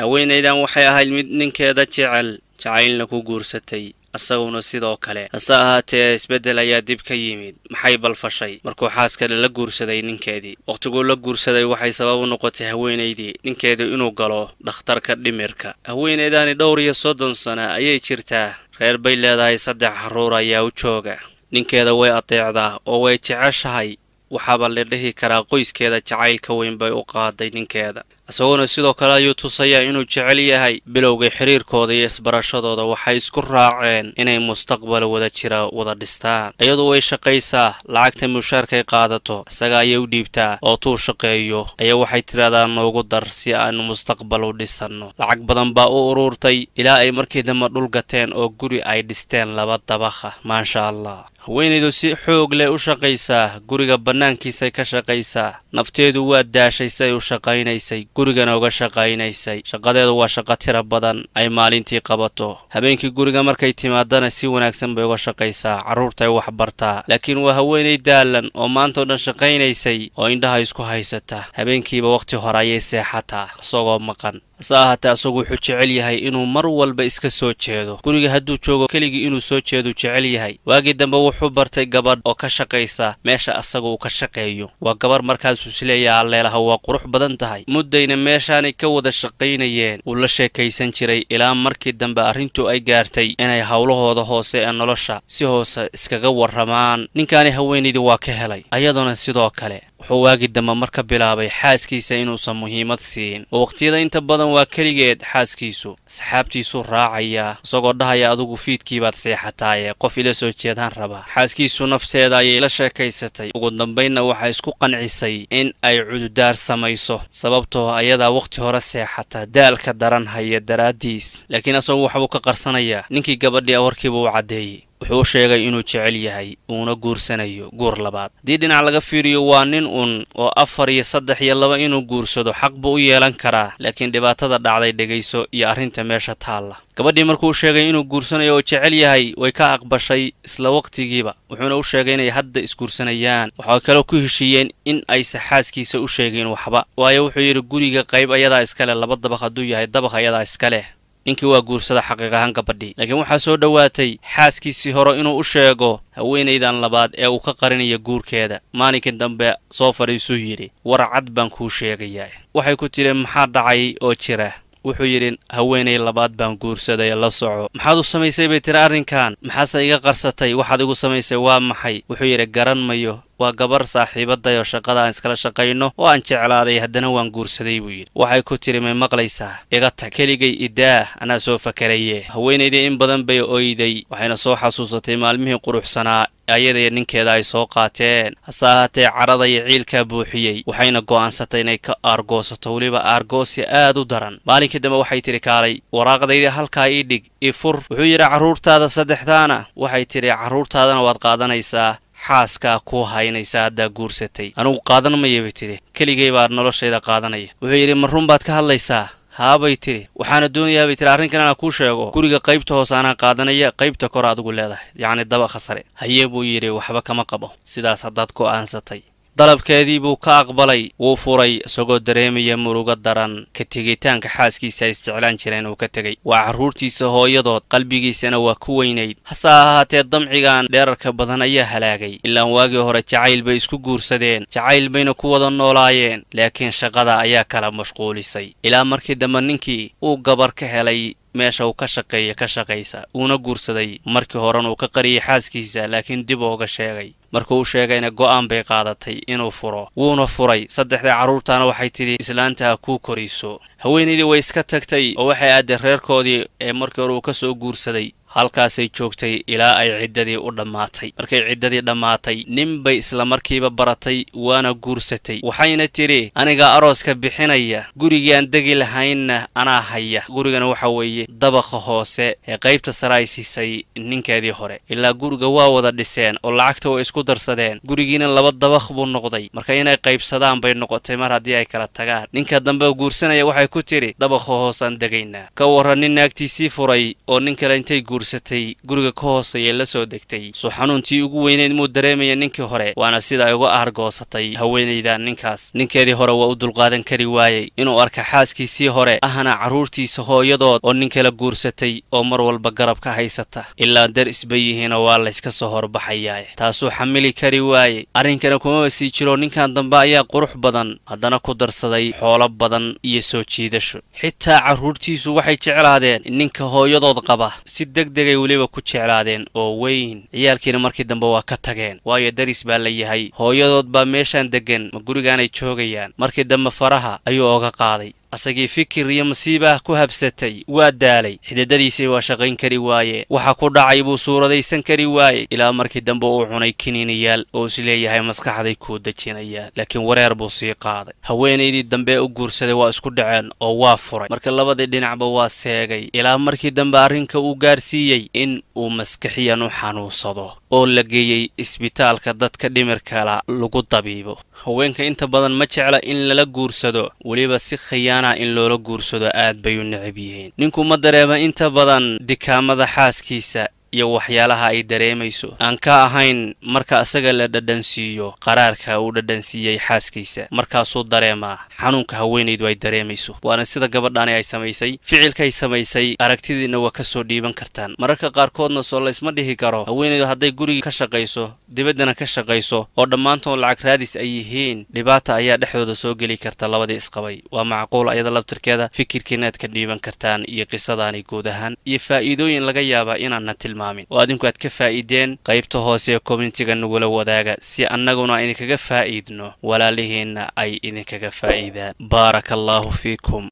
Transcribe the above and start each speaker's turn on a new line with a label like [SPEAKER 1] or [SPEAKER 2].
[SPEAKER 1] haweenaydan waxay ahayd mid ninkeeda jecel jacaylna ku guursatay isaguna sidoo kale hase ahaatee isbeddel ayaa dib ka yimid maxay balfashay markuu xaaskana la guursaday ninkeedii wakhtiguu la guursaday waxay sabab u noqotay haweenaydii ninkeedii inuu galo dhakhtarka dhimirka haweenaydaani dhowr iyo soddon sana ayay jirtaa reer bay leedahay saddex xaruur ayaa u jooga ninkeeda way adeecdaa oo way jeceshahay waxaaba la dhihi karaa qoyskeeda jacaylka weyn bay u qaaday ninkeeda isaguna sidoo kale ayuu tusayaa inuu jecel yahay bilowga xiriirkooda iyo isbarashadooda waxay isku raaceen inay mustaqbal wada jira wada dhistaan iyadu way shaqaysaa lacagta mushaarkay qaadato isaga ayay u dhiibtaa oo tuu shaqeeyo ayaa waxay tiraahdaa noogu dar si aanu mustaqbal u dhisanno lacag badan baa u uruurtay ilaa ay markii dambe dhul gateen oo guri ay dhisteen laba dabakha maasha allah haweenaydu si xoog leh u shaqaysaa guriga bannaankiisay ka shaqaysaa nafteedu waa daashay siay u shaqaynaysay gurigana uga shaqaynaysay shaqadeedu waa shaqo tiro badan ay maalintii qabato habeenkii guriga markay timaadana si wanaagsan bay uga shaqaysaa carruurtay wax bartaa laakiin waa haweenay daalan oo maantao dhan shaqaynaysay oo indhaha isku haysata habeenkiiba wakhti hore ayay seexataa isagoo maqan hase ahaatee isagu wuxuu jecel yahay inuu mar walba iska soo jeedo guriga hadduu joogo keligii inuu soo jeedu jecel yahay waagii dambe wuxuu bartay gabadh oo ka shaqaysa meesha asaga uu ka shaqeeyo waa gabarh markaasuu isleeyaha alleelaha waa qurux badan tahay mudday markiina meeshaanay ka wada shaqaynayeen uu la sheekaysan jiray ilaa markii dambe arrintu ay gaartay inay howlahooda hoose ee nolosha si hoose iskaga warramaan ninkaani haweenaydii waa ka helay ayadoona sidoo kale wuxuu waagi dambe marka bilaabay xaaskiisa inuusan muhiimad siin oo wakhtiyada inta badan waa keligeed xaaskiisu asxaabtiisuu raacaya isagoo dhahaya adugu fiidkiibaad seexataaye qof ila soo jeedaan raba xaaskiisu nafteeda ayay la sheekaysatay ugu dambaynna waxaa isku qancisay in ay cududaar samayso sababtoo ayadaa wakhti hore seexata daalka daran haya daraaddiis laakiin isagu waxbuu ka qarsanayaa ninkii gabadhii warkiibuu u caddeeyey wuxuu sheegay inuu jecel yahay uuna guursanayo guur labaad haddii dhinac laga fiiriyo waa nin un oo afar iyo saddex iyo laba inuu guursado xaq buu u yeelan karaa laakiin dhibaatada dhacday dhegayso iyo arrinta meesha taalla gabadhii markuu sheegay inuu guursanayo oo jecel yahay way ka aqbashay isla wakhtigiiba wuxuuna u sheegay inay hadda isguursanayaan waxay kaloo ku heshiiyeen in ayse xaaskiisa u sheegin waxba waayo wuxuu yidhi guriga qayb ayadaa iskale laba dabaq hadduu yahay dabaq ayadaa iskaleh ninkii waa guursada xaqiiq ahaan gabadhii laakiin waxaa soo dhowaatay xaaskiisii hore inuu u sheego haweenaydan labaad ee uu ka qarinaya guurkeeda maalinkii dambe soo fadhiisuu yidhi war cad baan kuu sheegayaa waxay ku tidhi maxaa dhacay oo jira wuxuu yidhi haweenay labaad baan guursaday la soco maxaad u samaysay bay tiri arrinkan maxaase iga qarsatay waxaad igu samaysay waa maxay wuxuu yidhi garan mayo waa gabar oo shaqada aan iskala shaqayno oo aan jeclaaday haddana waan guursaday buu yidhi waxay ku tidhi may maqlaysaa iga tag keligay idaa anaa soo fakaraye haweenaydii in badan bay oyday waxayna soo xasuusatay maalmihii quruxsanaa ayadaiyo ninkeeda ay soo qaateen hase ahaatee carada iyo ciilkaa buuxiyey waxayna go'aansatay inay ka aargoosato weliba aargoosya aad u daran maalinkii dambe waxay tidhi kaalay waraaqdayda halkaa ii dhig i fur wuxuu yidhi carruurtaada saddexdaana waxay tidhi carruurtaadana waad qaadanaysaa xaaskaa ku haynaysa haddaa guursatay anugu qaadan maya bay tidhi keligay baa noloshayda qaadanaya wuxuu yidhi ma baad ka hadlaysaa haa bay tidhi waxaana doonayaa bay tidhi arrinkan inaan kuu sheego guriga qaybta hoose anaa qaadanaya qaybta kor adigu leedahay yacni daba khasare hayee buu yidhi waxba kama qabo sidaas haddaad go'aansatay dalabkeedii buu ka aqbalay wuu furay isagoo dareemaya murugo daran ka tegitaanka xaaskiisa ay isjeclaan jireen uu ka tegey waa carruurtiisa hooyadood qalbigiisana waa ku weynayd hase ahaatee damcigan dheerarka badan ayaa halaagay ilaan waagii hore jacayl bay isku guursadeen jacayl bayna ku wada noolaayeen laakiin shaqada ayaa kala mashquulisay ilaa markii dambe ninkii uu gabar ka helay meesha uu ka shaqeeya ka shaqaysa uuna guursaday markii horena uu ka qariyay xaaskiisa laakiin dib ooga sheegay marka uu sheegayna go'aan bay qaadatay inuu furo wuuna furay saddexda carruurtaana waxay tidhi islaanta ha kuu koriso haweenaydii way iska tagtay oo waxay aadeen reerkoodii ee markii hore uu ka soo guursaday halkaasay joogtay ilaa ay ciddadii u dhammaatay markay ciddadii dhammaatay nin bay isla markiiba baratay waana guursatay waxayna tidhi aniga arooska bixinaya gurigii aan degi lahaynna anaa haya gurigana waxa weeye dabaqa hoose ee qaybta sare ay siisay ninkeedii hore ilaa guriga waa wada dhiseen oo lacagta way isku darsadeen gurigiina laba dabaq buu noqday marka inay qaybsadaan bay noqotay mar haddii ay kala tagaan ninka dambe guursanaya waxay ku tidhi dabaqa hoosaan degaynaa ka warran nin naagtiisii furay oo nin kale intay guursatay guriga ka hooseeyee la soo degtay suxanuuntii ugu weyneed muu dareemaya ninkii hore waana sida ay uga aargoosatay haweenayda ninkaas ninkeedii hore waa u dulqaadan kari waayey inuu arka xaaskiisii hore ahna carruurtiisa hooyadood oo nin kala guursatay oo mar walba garabka haysata ilaa dar isbay yihiina waa layska soo horbaxayaae taasuu xamili kari waayey arrinkana kumaba sii jiro ninkan dambe ayaa qurux badan haddana ku darsaday xoolo badan iyo soo jiidasho xitaa carruurtiisu waxay jeclaadeen ninka hooyadood qaba si deg degdegay weliba ku jeclaadeen oo weyn ciyaalkiina markii dambe waa ka tageen waayo daris baa la yahay hooyadood baa meeshaan deggan ma gurigaanay joogayaan markii dambe faraha ayuu oga qaaday asagii fikir iyo masiibaah ku habsatay waa daalay xididadiisay waa shaqayn kari waaye waxa ku dhacay buu suuradaysan kari waayey ilaa markii dambe uu cunay kiniiniyaal oo isleeyahay maskaxday kuu dejinayaan laakiin wareer buu sii qaaday haweenaydii dambe u guursaday waa isku dhaceen oo waa furay marka labadii dhinacba waa seegay ilaa markii dambe arrinka uu gaarsiiyey in uu maskaxiyan u xanuunsado oo la geeyey isbitaalka dadka dhimirkala lagu dabiibo haweenka inta badan ma jecla in lala guursado weliba si khiyaana ah in loola guursado aad bay u necab yihiin ninku ma dareema inta badan dikaamada xaaskiisa iyo waxyaalaha ay dareemayso aan ka ahayn marka isaga la dhadhansiiyo qaraarka uu dhadhansiiyey xaaskiisa markaasuu dareemaa xanuunka haweenaydu ay dareemayso waana sida gabadhaani ay samaysay ficilkay samaysay aragtidiinna waa ka soo dhiiban kartaan mararka qaarkoodna soo laysma dhihi karo haweenaydu hadday gurigii ka shaqayso dibaddana ka shaqayso oo dhammaantoon lacag raadis ay yihiin dhibaata ayaa dhexdooda soo geli karta labadii isqabay waa macquul ayada labtirkeeda fikirkiinaad ka dhiiban kartaan iyo qisadaani guud ahaan iyo faa'iidooyin laga yaaba inaanna tilma tilmaamin oo adinku aad ka faa'iideen qaybta hoose ee kommunitiga nagula wadaaga si annaguna idinkaga faa'iidno walaalihiinna ay idinkaga faa'iidaan baaraka allaahu fiikum